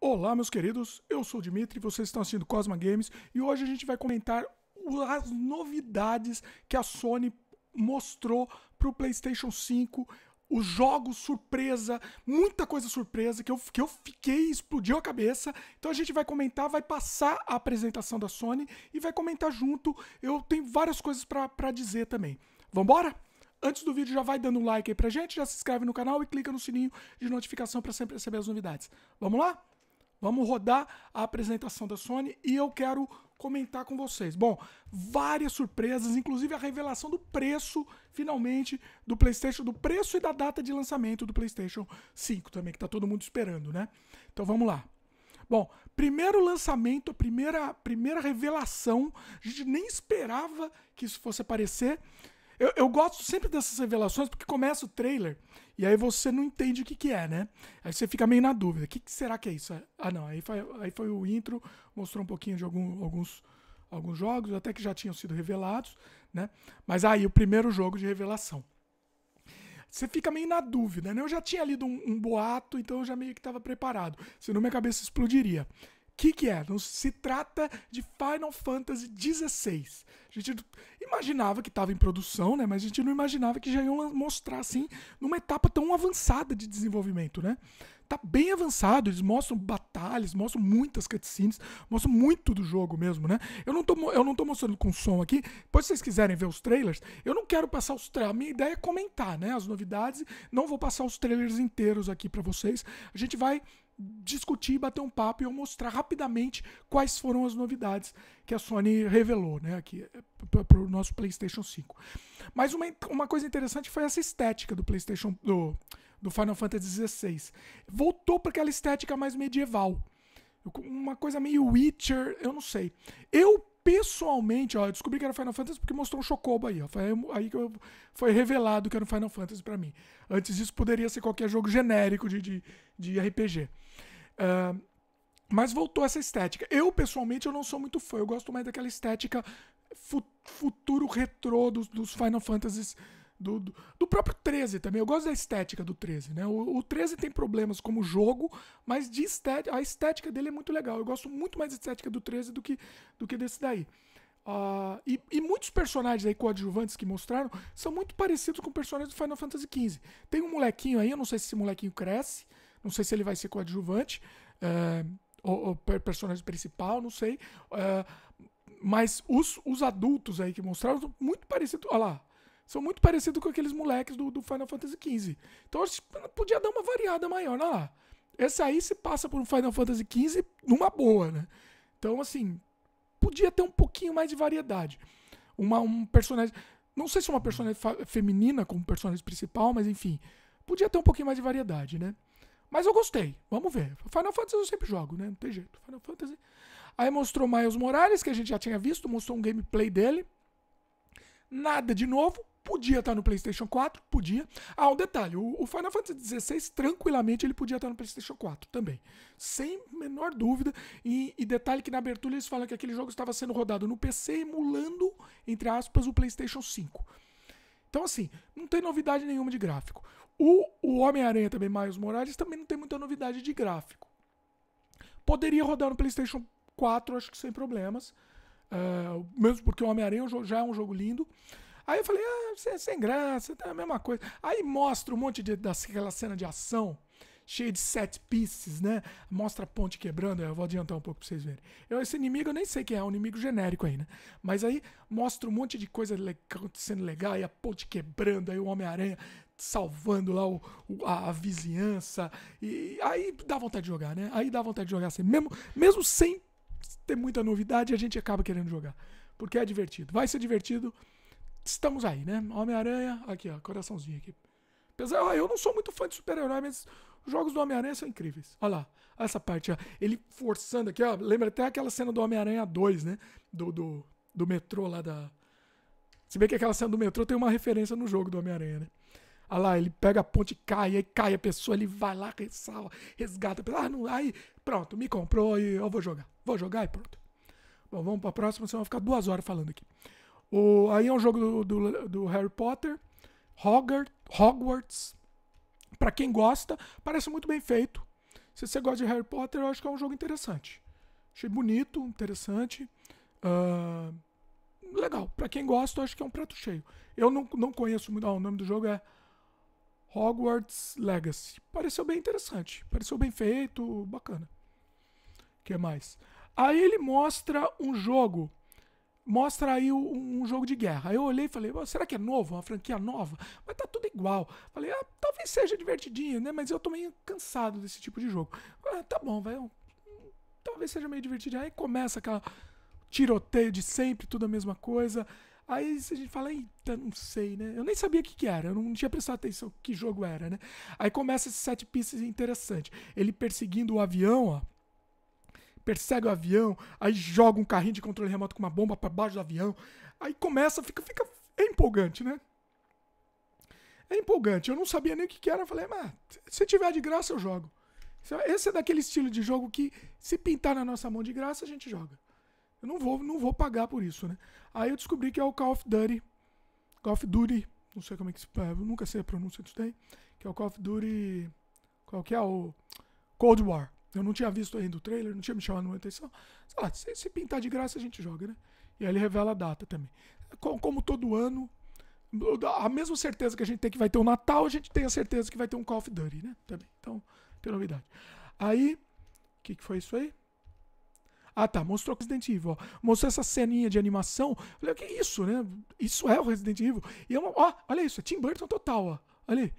Olá, meus queridos, eu sou o Dimitri, vocês estão assistindo Cosma Games e hoje a gente vai comentar as novidades que a Sony mostrou para o PlayStation 5 os jogos surpresa, muita coisa surpresa que eu, que eu fiquei, explodiu a cabeça. Então a gente vai comentar, vai passar a apresentação da Sony e vai comentar junto. Eu tenho várias coisas para dizer também. Vambora? Antes do vídeo, já vai dando um like aí pra gente, já se inscreve no canal e clica no sininho de notificação para sempre receber as novidades. Vamos lá? Vamos rodar a apresentação da Sony e eu quero comentar com vocês. Bom, várias surpresas, inclusive a revelação do preço, finalmente, do PlayStation, do preço e da data de lançamento do PlayStation 5 também, que tá todo mundo esperando, né? Então vamos lá. Bom, primeiro lançamento, primeira, primeira revelação, a gente nem esperava que isso fosse aparecer. Eu, eu gosto sempre dessas revelações porque começa o trailer e aí você não entende o que, que é, né? Aí você fica meio na dúvida. O que, que, será que é isso? Ah, não. Aí foi, aí foi o intro, mostrou um pouquinho de algum, alguns, alguns jogos, até que já tinham sido revelados, né? Mas aí o primeiro jogo de revelação. Você fica meio na dúvida, né? Eu já tinha lido um, um boato, então eu já meio que estava preparado. Senão minha cabeça explodiria que, que é? Não se trata de Final Fantasy XVI. A gente imaginava que estava em produção, né? Mas a gente não imaginava que já iam mostrar assim numa etapa tão avançada de desenvolvimento, né? Tá bem avançado, eles mostram batalhas, mostram muitas cutscenes, mostram muito do jogo mesmo, né? Eu não tô, eu não tô mostrando com som aqui, depois se vocês quiserem ver os trailers, eu não quero passar os trailers, a minha ideia é comentar, né? As novidades, não vou passar os trailers inteiros aqui para vocês, a gente vai discutir, bater um papo e eu mostrar rapidamente quais foram as novidades que a Sony revelou né, aqui eh, para o nosso PlayStation 5. Mas uma, uma coisa interessante foi essa estética do PlayStation do, do Final Fantasy XVI. Voltou para aquela estética mais medieval. Uma coisa meio Witcher, eu não sei. Eu pessoalmente, ó, eu descobri que era Final Fantasy porque mostrou um Chocobo aí, ó. Foi aí que eu, foi revelado que era um Final Fantasy para mim. Antes disso, poderia ser qualquer jogo genérico de, de, de RPG. Uh, mas voltou essa estética. Eu, pessoalmente, eu não sou muito fã. Eu gosto mais daquela estética fu futuro retrô dos, dos Final Fantasies do, do, do, próprio 13 também. Eu gosto da estética do 13, né? O, o 13 tem problemas como jogo, mas de estética, a estética dele é muito legal. Eu gosto muito mais da estética do 13 do que, do que desse daí. Uh, e, e, muitos personagens aí coadjuvantes que mostraram são muito parecidos com personagens do Final Fantasy XV. Tem um molequinho aí, eu não sei se esse molequinho cresce, não sei se ele vai ser coadjuvante, uh, ou, ou, personagem principal, não sei. Uh, mas os, os adultos aí que mostraram são muito parecidos. Olha lá, são muito parecidos com aqueles moleques do, do Final Fantasy XV. Então podia dar uma variada maior, olha lá. Esse aí se passa por um Final Fantasy XV numa boa, né? Então, assim, podia ter um pouquinho mais de variedade. Uma, um personagem. Não sei se é uma personagem feminina como personagem principal, mas enfim. Podia ter um pouquinho mais de variedade, né? Mas eu gostei. Vamos ver. Final Fantasy eu sempre jogo, né? Não tem jeito. Final Fantasy. Aí mostrou Miles Morales, que a gente já tinha visto, mostrou um gameplay dele. Nada de novo. Podia estar tá no PlayStation 4, podia. Ah, um detalhe: o, Final Fantasy XVI, tranquilamente, ele podia estar tá no PlayStation 4 também. Sem menor dúvida. E, e detalhe que na abertura eles falam que aquele jogo estava sendo rodado no PC, emulando, entre aspas, o PlayStation 5. Então, assim, não tem novidade nenhuma de gráfico. O, o Homem-Aranha também, Miles Morales, também não tem muita novidade de gráfico. Poderia rodar no PlayStation 4, acho que sem problemas. Uh, mesmo porque o Homem-Aranha é já é um jogo lindo. Aí eu falei, ah, você é sem graça, tá a mesma coisa. Aí mostra um monte de, daquela cena de ação, cheia de set pieces, né? Mostra a ponte quebrando, eu vou adiantar um pouco pra vocês verem. Eu, esse inimigo eu nem sei quem é, é um inimigo genérico aí, né? Mas aí mostra um monte de coisa sendo legal, e a ponte quebrando, aí o Homem-Aranha salvando lá o, o a, a, vizinhança. E aí dá vontade de jogar, né? Aí dá vontade de jogar assim. Mesmo, mesmo sem ter muita novidade, a gente acaba querendo jogar. Porque é divertido. Vai ser divertido estamos aí, né? Homem-Aranha, aqui, ó, coraçãozinho aqui. Apesar, ó, eu não sou muito fã de super-herói, mas os jogos do Homem-Aranha são incríveis. Olha lá, olha essa parte, ó. Ele forçando aqui, ó. Lembra até aquela cena do Homem-Aranha 2, né? Do, do, do metrô lá da. Se bem que aquela cena do metrô tem uma referência no jogo do Homem-Aranha, né? Olha lá, ele pega a ponte e cai, aí cai a pessoa, ele vai lá, ressalva, resgata. Ah, não, aí, pronto, me comprou e eu vou jogar. Vou jogar e pronto. Bom, vamos pra próxima, senão vai ficar duas horas falando aqui. O, aí é um jogo do, do, do Harry Potter, Hogwarts, Hogwarts. Para quem gosta, parece muito bem feito. Se você gosta de Harry Potter, eu acho que é um jogo interessante. Achei bonito, interessante. Uh, legal. Para quem gosta, eu acho que é um prato cheio. Eu não, não conheço muito. o nome do jogo é Hogwarts Legacy. Pareceu bem interessante. Pareceu bem feito, bacana. O que mais? Aí ele mostra um jogo mostra aí um, um, jogo de guerra. Aí eu olhei e falei, será que é novo? Uma franquia nova? Mas tá tudo igual. Falei, ah, talvez seja divertidinho, né? Mas eu tô meio cansado desse tipo de jogo. Ah, tá bom, vai. Talvez seja meio divertidinho. Aí começa aquela tiroteio de sempre, tudo a mesma coisa. Aí a gente fala, eita, não sei, né? Eu nem sabia o que, que era, eu não tinha prestado atenção que jogo era, né? Aí começa esse set pieces interessante. Ele perseguindo o avião, ó persegue o avião, aí joga um carrinho de controle remoto com uma bomba para baixo do avião, aí começa, fica, fica, é empolgante, né? É empolgante. Eu não sabia nem o que, era, eu falei, mas se tiver de graça eu jogo. É, esse é daquele estilo de jogo que se pintar na nossa mão de graça a gente joga. Eu não vou, não vou pagar por isso, né? Aí eu descobri que é o Call of Duty, Call of Duty, não sei como é que se, é, eu nunca sei a pronúncia disso daí, que é o Call of Duty, qual que é o Cold War. Eu não tinha visto ainda o trailer, não tinha me chamado muita atenção. Sei lá, se, se, pintar de graça a gente joga, né? E aí ele revela a data também. Como, como, todo ano, a mesma certeza que a gente tem que vai ter um Natal, a gente tem a certeza que vai ter um Call of Duty, né? Também. Então, tem novidade. Aí, o que, que foi isso aí? Ah tá, mostrou o Resident Evil, ó. Mostrou essa ceninha de animação. Falei, o que é isso, né? Isso é o Resident Evil. E eu, é Ó, olha isso, é Tim Burton total, ó. Olha aí.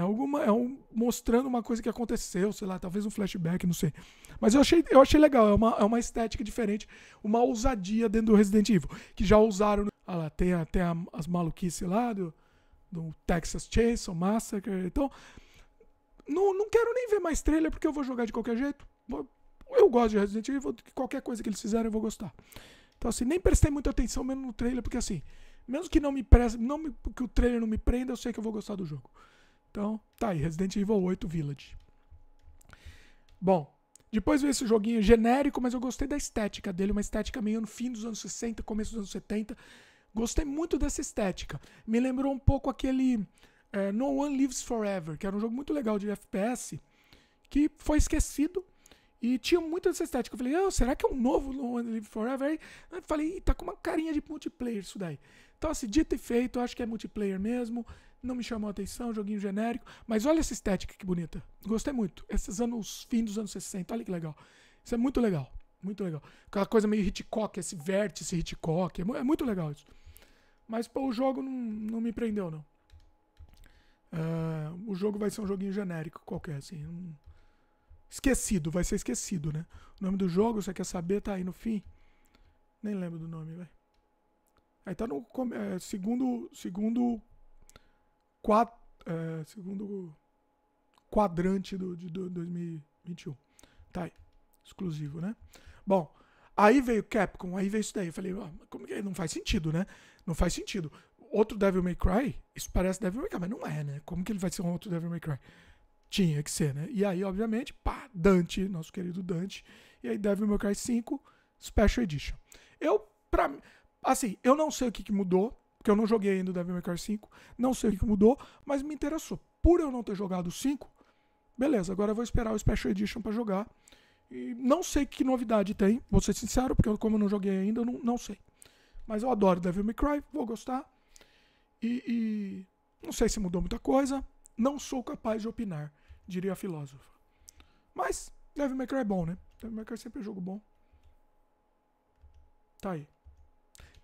É, alguma, é um, mostrando uma coisa que aconteceu, sei lá, talvez um flashback, não sei. Mas eu achei, eu achei legal, é uma, é uma estética diferente, uma ousadia dentro do Resident Evil, que já usaram. Ah lá, tem, até as maluquices lá do, do Texas Chainsaw Massacre. Então, não, não quero nem ver mais trailer, porque eu vou jogar de qualquer jeito. Eu gosto de Resident Evil, qualquer coisa que eles fizerem eu vou gostar. Então, assim, nem prestei muita atenção mesmo no trailer, porque assim, mesmo que não me preste, não me, que o trailer não me prenda, eu sei que eu vou gostar do jogo. Então, tá aí, Resident Evil 8 Village. Bom, depois veio esse joguinho genérico, mas eu gostei da estética dele, uma estética meio no fim dos anos 60, começo dos anos 70. Gostei muito dessa estética. Me lembrou um pouco aquele é, No One Lives Forever, que era um jogo muito legal de FPS, que foi esquecido e tinha muito dessa estética. Eu falei, oh, será que é um novo No One Lives Forever? Eu falei, tá com uma carinha de multiplayer isso daí. Então, assim, dito e feito, acho que é multiplayer mesmo não me chamou a atenção, joguinho genérico. Mas olha essa estética que bonita. Gostei muito. Esses anos, fim dos anos 60, olha que legal. Isso é muito legal. Muito legal. Aquela coisa meio Hitchcock, esse vértice Hitchcock. É, é muito legal isso. Mas pô, o jogo não, não me prendeu, não. Uh, o jogo vai ser um joguinho genérico qualquer, assim. Um... Esquecido, vai ser esquecido, né? O nome do jogo, você quer saber, tá aí no fim. Nem lembro do nome, velho. Aí tá no é, segundo, segundo quatro, é, segundo quadrante do, de 2021. Tá aí. Exclusivo, né? Bom, aí veio Capcom, aí veio isso daí. Eu falei, ah, como que é? Não faz sentido, né? Não faz sentido. Outro Devil May Cry, isso parece Devil May Cry, mas não é, né? Como que ele vai ser um outro Devil May Cry? Tinha que ser, né? E aí, obviamente, pá, Dante, nosso querido Dante. E aí, Devil May Cry 5 Special Edition. Eu, pra assim, eu não sei o que, que mudou porque eu não joguei ainda o Devil May Cry 5, não sei o que mudou, mas me interessou. Por eu não ter jogado o 5, beleza, agora eu vou esperar o Special Edition para jogar. E não sei que novidade tem, vou ser sincero, porque como eu não joguei ainda, eu não, não sei. Mas eu adoro Devil May Cry, vou gostar. E, e não sei se mudou muita coisa, não sou capaz de opinar, diria a filósofa. Mas Devil May Cry é bom, né? Devil May Cry é sempre é jogo bom. Tá aí.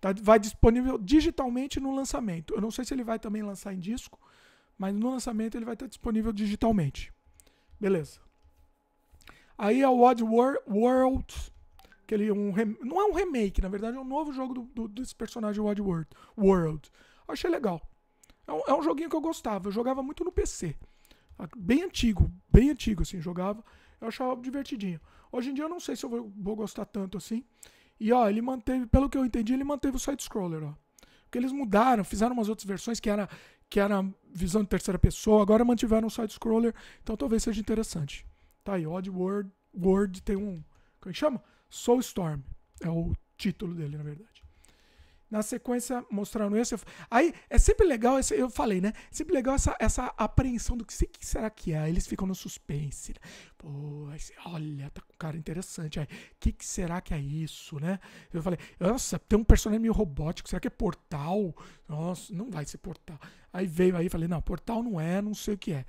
Tá vai disponível digitalmente no lançamento. Eu não sei se ele vai também lançar em disco, mas no lançamento ele vai estar disponível digitalmente. Beleza. Aí é o Odd World, que ele é um não é um remake, na verdade é um novo jogo do, do, desse personagem Odd World. World. Achei legal. É um, é um joguinho que eu gostava, eu jogava muito no PC. Bem antigo, bem antigo assim, jogava. Eu achava divertidinho. Hoje em dia eu não sei se eu vou, vou gostar tanto assim. E ó, ele manteve, pelo que eu entendi, ele manteve o side-scroller, ó. Porque eles mudaram, fizeram umas outras versões que era, que era visão de terceira pessoa, agora mantiveram o side-scroller, então talvez seja interessante. Tá aí, Odd World tem um. Como é que chama? Soulstorm. É o título dele, na verdade na sequência mostrando isso. Aí é sempre legal, esse, eu falei, né? É sempre legal essa, essa apreensão do que, que será que é. Eles ficam no suspense. Né? Pô, aí, olha, tá com um cara interessante. O que, que será que é isso, né? Eu falei, nossa, tem um personagem meio robótico. Será que é portal? Nossa, não vai ser portal. Aí veio aí falei, não, portal não é, não sei o que é.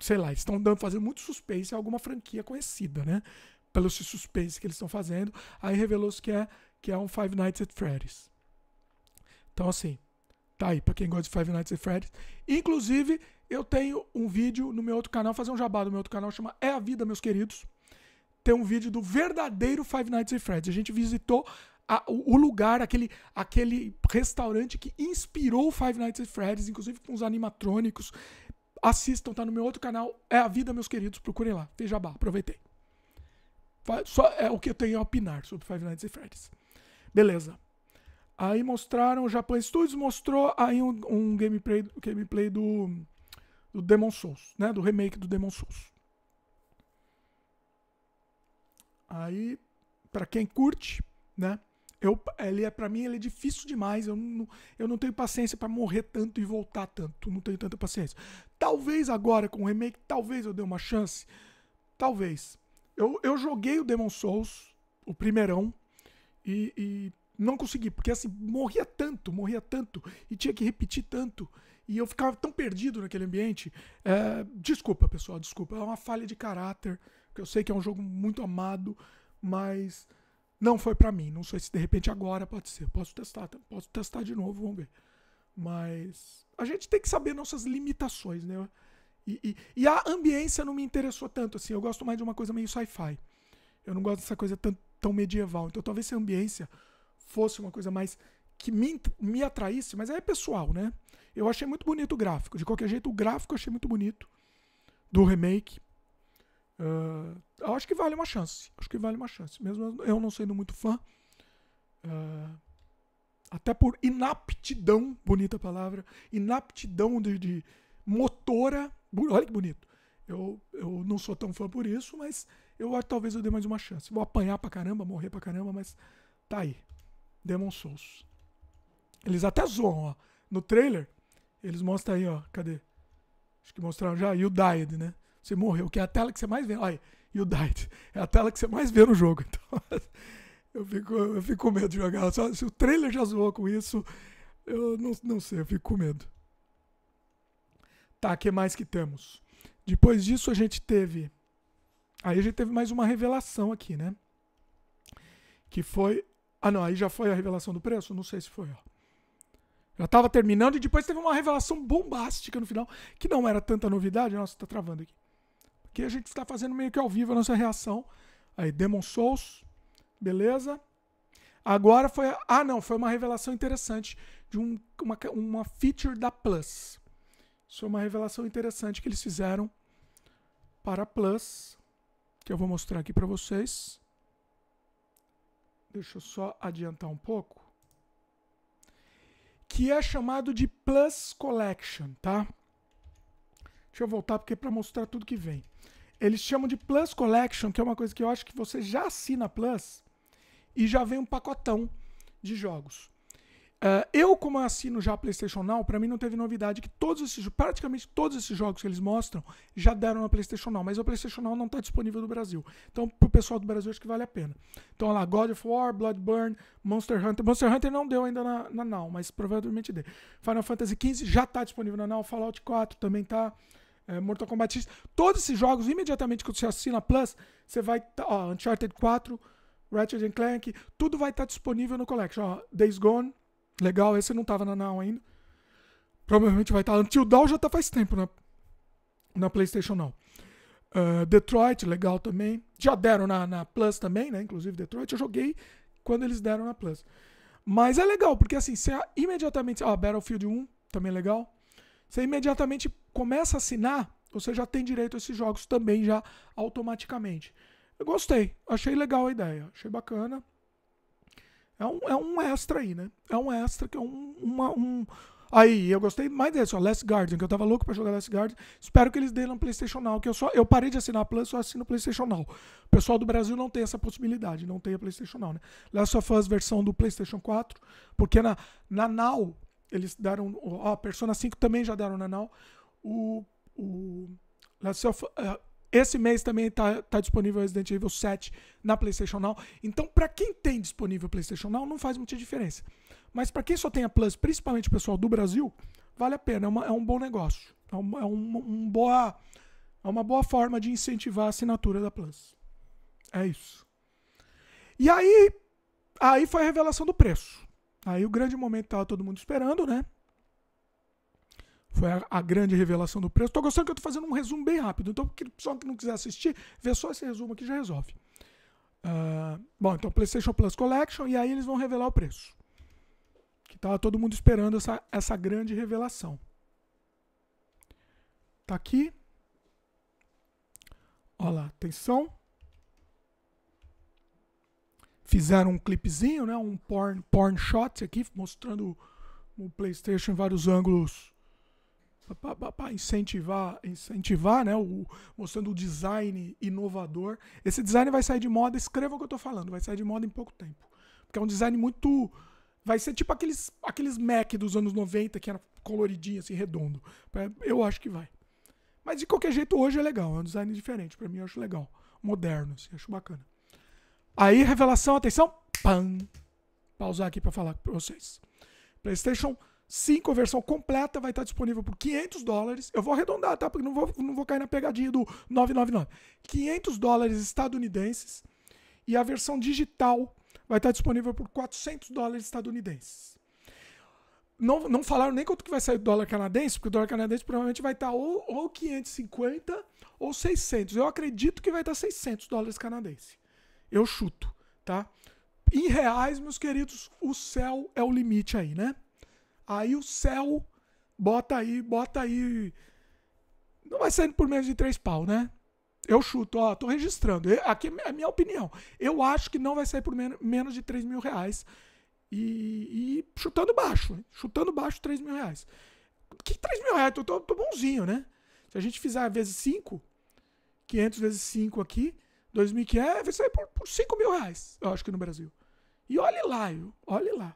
Sei lá, eles estão fazendo muito suspense em alguma franquia conhecida, né? Pelo suspense que eles estão fazendo. Aí revelou-se que é, que é um Five Nights at Freddy's. Então, assim, tá aí pra quem gosta de Five Nights at Freddy's. Inclusive, eu tenho um vídeo no meu outro canal, fazer um jabá do meu outro canal, chama É a Vida, meus queridos. Tem um vídeo do verdadeiro Five Nights at Freddy's. A gente visitou a, o, lugar, aquele, aquele restaurante que inspirou Five Nights at Freddy's, inclusive com os animatrônicos. Assistam, tá no meu outro canal. É a vida, meus queridos. Procurem lá. Tem jabá, aproveitei. Só é o que eu tenho a opinar sobre Five Nights at Freddy's. Beleza. Aí mostraram, o Japan Studios mostrou aí um, um gameplay, gameplay do, do Demon Souls, né? Do remake do Demon Souls. Aí, para quem curte, né? Eu, ele é para mim ele é difícil demais. Eu não, eu não tenho paciência para morrer tanto e voltar tanto. Não tenho tanta paciência. Talvez agora com o remake, talvez eu dê uma chance. Talvez. Eu, eu joguei o Demon Souls, o primeirão, e, e não consegui, porque assim, morria tanto, morria tanto, e tinha que repetir tanto. E eu ficava tão perdido naquele ambiente. É, desculpa, pessoal, desculpa. É uma falha de caráter, que eu sei que é um jogo muito amado, mas não foi para mim. Não sei se de repente agora pode ser. Posso testar, posso testar de novo, vamos ver. Mas a gente tem que saber nossas limitações, né? E, e, e a ambiência não me interessou tanto, assim. Eu gosto mais de uma coisa meio sci-fi. Eu não gosto dessa coisa tão, tão medieval. Então talvez se a ambiência fosse uma coisa mais que me, me atraísse, mas é pessoal, né? Eu achei muito bonito o gráfico. De qualquer jeito, o gráfico eu achei muito bonito do remake. Uh, eu acho que vale uma chance. Acho que vale uma chance. Mesmo eu não sendo muito fã. Uh, até por inaptidão, bonita palavra, inaptidão de, de motora. Olha que bonito. Eu, eu não sou tão fã por isso, mas eu talvez eu dê mais uma chance. Vou apanhar pra caramba, morrer pra caramba, mas tá aí. Demon Souls. Eles até zoam, ó. No trailer, eles mostram aí, ó. Cadê? Acho que mostraram já. E o died, né? Você morreu, que é a tela que você mais vê. Olha, o died. É a tela que você mais vê no jogo. Então, eu fico, eu fico com medo de jogar. Só, se o trailer já zoou com isso, eu não, não sei, eu fico com medo. Tá, que mais que temos? Depois disso a gente teve. Aí a gente teve mais uma revelação aqui, né? Que foi ah, não, aí já foi a revelação do preço? Não sei se foi, ó. Já tava terminando e depois teve uma revelação bombástica no final, que não era tanta novidade. Nossa, tá travando aqui. Porque a gente está fazendo meio que ao vivo a nossa reação. Aí, Demon Souls, beleza? Agora foi. Ah, não, foi uma revelação interessante de um, uma, uma feature da Plus. Isso foi é uma revelação interessante que eles fizeram para a Plus, que eu vou mostrar aqui para vocês deixa eu só adiantar um pouco, que é chamado de Plus Collection, tá? Deixa eu voltar porque é para mostrar tudo que vem. Eles chamam de Plus Collection, que é uma coisa que eu acho que você já assina Plus e já vem um pacotão de jogos. Uh, eu, como assino já a PlayStation Now, para mim não teve novidade que todos esses, praticamente todos esses jogos que eles mostram já deram na PlayStation Now, mas a PlayStation Now não está disponível no Brasil. Então, pro pessoal do Brasil, acho que vale a pena. Então, olha lá, God of War, Bloodburn, Monster Hunter. Monster Hunter não deu ainda na, na Now, mas provavelmente deu. Final Fantasy XV já está disponível na Now, Fallout 4 também está. É, Mortal Kombat X. Todos esses jogos, imediatamente que você assina Plus, você vai. Tá, ó, Uncharted 4, Ratchet Clank, tudo vai estar tá disponível no Collection. Ó, Days Gone. Legal, esse não tava na Now ainda. Provavelmente vai estar. Tá. Until Dawn já tá faz tempo na, na PlayStation now Uh, Detroit, legal também. Já deram na, na Plus também, né? Inclusive Detroit. Eu joguei quando eles deram na Plus. Mas é legal, porque assim, você imediatamente. Ó, Battlefield 1 também legal. Você imediatamente começa a assinar, você já tem direito a esses jogos também, já automaticamente. Eu gostei, achei legal a ideia, achei bacana. É um, é um extra aí, né? É um extra que é um. Uma, um... Aí, eu gostei mais desse, ó, Last Guardian, que eu tava louco pra jogar Last Guardian. Espero que eles deem no PlayStation Now, que eu só eu parei de assinar a Plus, só assino o PlayStation Now. O pessoal do Brasil não tem essa possibilidade, não tem a PlayStation Now, né? Last of Us versão do PlayStation 4, porque na, na Now, eles deram, ó, Persona 5 também já deram na Now. O, o Last of, uh, esse mês também está tá disponível Resident Evil 7 na PlayStation Now. Então, para quem tem disponível PlayStation Now, não faz muita diferença. Mas para quem só tem a Plus, principalmente o pessoal do Brasil, vale a pena. É, uma, é um bom negócio. É, um, é um, um boa, é uma boa forma de incentivar a assinatura da Plus. É isso. E aí, aí foi a revelação do preço. Aí o grande momento que estava todo mundo esperando, né? Foi a, a grande revelação do preço. Estou gostando que eu estou fazendo um resumo bem rápido. Então, o pessoal que não quiser assistir, vê só esse resumo aqui já resolve. Uh, bom, então PlayStation Plus Collection e aí eles vão revelar o preço. Que estava tá todo mundo esperando essa, essa grande revelação. Tá aqui. Olha lá, atenção. Fizeram um clipezinho, né? Um porn, porn shot aqui, mostrando o PlayStation em vários ângulos para incentivar, incentivar né, o, mostrando o design inovador. Esse design vai sair de moda, escreva o que eu estou falando, vai sair de moda em pouco tempo. Porque é um design muito. Vai ser tipo aqueles, aqueles Mac dos anos 90, que era coloridinho, assim, redondo. É, eu acho que vai. Mas de qualquer jeito, hoje é legal, é um design diferente. para mim, eu acho legal. Moderno, assim, acho bacana. Aí, revelação, atenção. Pam! Pausar aqui para falar para vocês. PlayStation a versão completa vai estar disponível por 500 dólares. Eu vou arredondar, tá? Porque não vou, não vou cair na pegadinha do 999. 500 dólares estadunidenses. E a versão digital vai estar disponível por 400 dólares estadunidenses. Não, não falaram nem quanto que vai sair o dólar canadense, porque o dólar canadense provavelmente vai estar ou, ou 550 ou 600. Eu acredito que vai estar 600 dólares canadense. Eu chuto, tá? Em reais, meus queridos, o céu é o limite aí, né? Aí o céu bota aí, bota aí. Não vai saindo por menos de três pau, né? Eu chuto, ó, tô registrando. Eu, aqui é a é minha opinião. Eu acho que não vai sair por men menos de 3 mil reais. E, e, chutando baixo, chutando baixo 3 mil reais. Que 3 mil reais? Tô, tô, tô bonzinho, né? Se a gente fizer vezes 5, 500 vezes 5 aqui, 2.500, é, vai sair por, por 5 mil reais, eu acho que no Brasil. E olhe lá, olhe lá.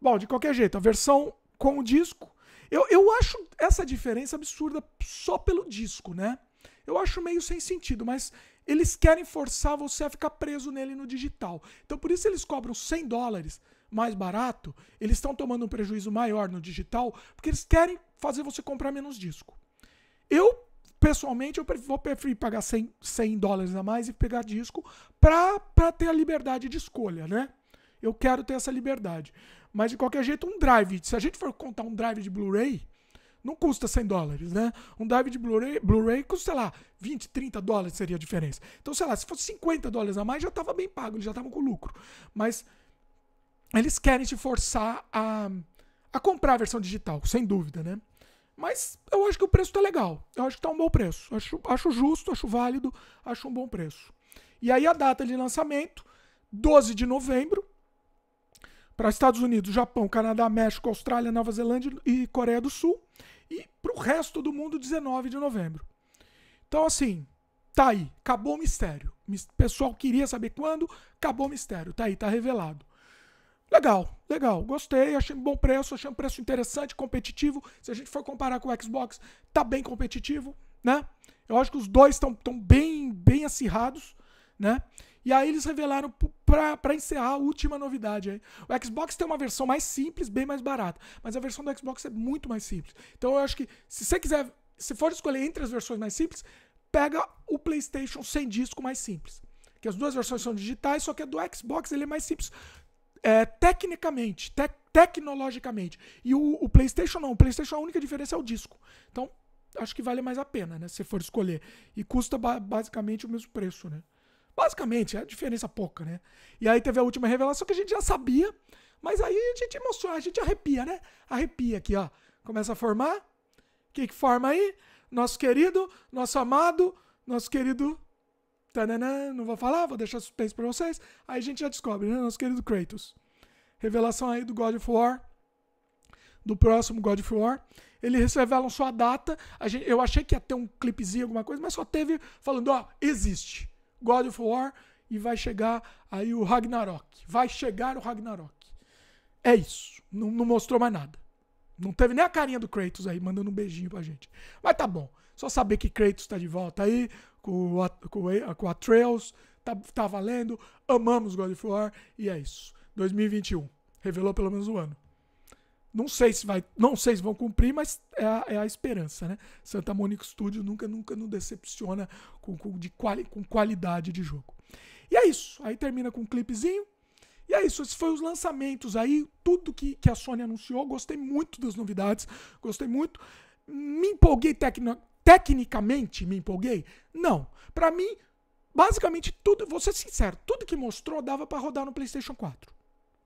Bom, de qualquer jeito, a versão com o disco. Eu, eu acho essa diferença absurda só pelo disco, né? Eu acho meio sem sentido, mas eles querem forçar você a ficar preso nele no digital. Então por isso eles cobram 100 dólares mais barato, eles estão tomando um prejuízo maior no digital, porque eles querem fazer você comprar menos disco. Eu, pessoalmente, eu vou preferir pagar 100, 100 dólares a mais e pegar disco para ter a liberdade de escolha, né? Eu quero ter essa liberdade. Mas de qualquer jeito, um drive. Se a gente for contar um drive de Blu-ray, não custa 100 dólares, né? Um drive de Blu-ray Blu custa, sei lá, 20, 30 dólares seria a diferença. Então, sei lá, se fosse 50 dólares a mais, já estava bem pago, eles já estavam com lucro. Mas eles querem te forçar a, a comprar a versão digital, sem dúvida, né? Mas eu acho que o preço tá legal. Eu acho que tá um bom preço. Acho, acho justo, acho válido, acho um bom preço. E aí a data de lançamento, 12 de novembro, para Estados Unidos, Japão, Canadá, México, Austrália, Nova Zelândia e Coreia do Sul. E para o resto do mundo, 19 de novembro. Então, assim, tá aí. Acabou o mistério. O pessoal queria saber quando, acabou o mistério. Tá aí, tá revelado. Legal, legal. Gostei, achei um bom preço, achei um preço interessante, competitivo. Se a gente for comparar com o Xbox, tá bem competitivo, né? Eu acho que os dois estão bem, bem acirrados, né? E aí eles revelaram para encerrar a última novidade. Aí. O Xbox tem uma versão mais simples, bem mais barata. Mas a versão do Xbox é muito mais simples. Então eu acho que se você quiser, se for escolher entre as versões mais simples, pega o PlayStation sem disco mais simples. Que as duas versões são digitais, só que a do Xbox ele é mais simples é, tecnicamente, te tecnologicamente. E o, o, PlayStation não. O PlayStation a única diferença é o disco. Então acho que vale mais a pena, né? Se for escolher. E custa ba basicamente o mesmo preço, né? Basicamente, é a diferença pouca, né? E aí teve a última revelação que a gente já sabia, mas aí a gente emociona, a gente arrepia, né? Arrepia aqui, ó. Começa a formar. O que, que forma aí? Nosso querido, nosso amado, nosso querido. Tananã, não vou falar, vou deixar suspense pra vocês. Aí a gente já descobre, né? Nosso querido Kratos. Revelação aí do God of War. Do próximo God of War. Eles revelam só a data. A gente, eu achei que ia ter um clipezinho, alguma coisa, mas só teve falando, ó, existe. God of War e vai chegar aí o Ragnarok. Vai chegar o Ragnarok. É isso. Não, não mostrou mais nada. Não teve nem a carinha do Kratos aí, mandando um beijinho pra gente. Mas tá bom. Só saber que Kratos tá de volta aí, com, a, com, com Atreus, tá, tá valendo. Amamos God of War e é isso. 2021. Revelou pelo menos um ano. Não sei se vai, não sei se vão cumprir, mas é a, é a esperança, né? Santa Mônica Studio nunca, nunca nos decepciona com, com, de quali, com qualidade de jogo. E é isso. Aí termina com um clipezinho. E é isso, esses foram os lançamentos aí, tudo que, que a Sony anunciou. Gostei muito das novidades, gostei muito. Me empolguei tecno, tecnicamente, me empolguei? Não. Para mim, basicamente tudo, vou ser sincero, tudo que mostrou dava para rodar no PlayStation 4.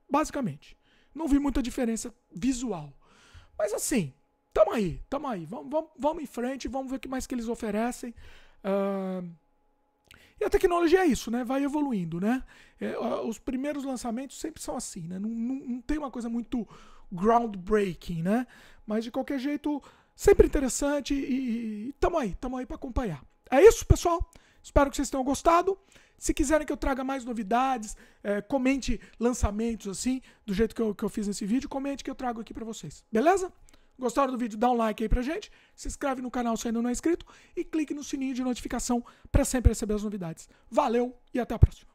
Basicamente. Não vi muita diferença visual. Mas assim, tamo aí, tamo aí. Vamos, vamos, vamos em frente, vamos ver o que mais que eles oferecem. Uh... E a tecnologia é isso, né? Vai evoluindo, né? É, os primeiros lançamentos sempre são assim, né? Não, não, não, tem uma coisa muito groundbreaking, né? Mas de qualquer jeito, sempre interessante e, e tamo aí, tamo aí para acompanhar. É isso, pessoal. Espero que vocês tenham gostado. Se quiserem que eu traga mais novidades, é, comente lançamentos assim, do jeito que eu, que eu fiz nesse vídeo, comente que eu trago aqui para vocês. Beleza? Gostaram do vídeo? Dá um like aí pra gente, se inscreve no canal se ainda não é inscrito e clique no sininho de notificação para sempre receber as novidades. Valeu e até a próxima.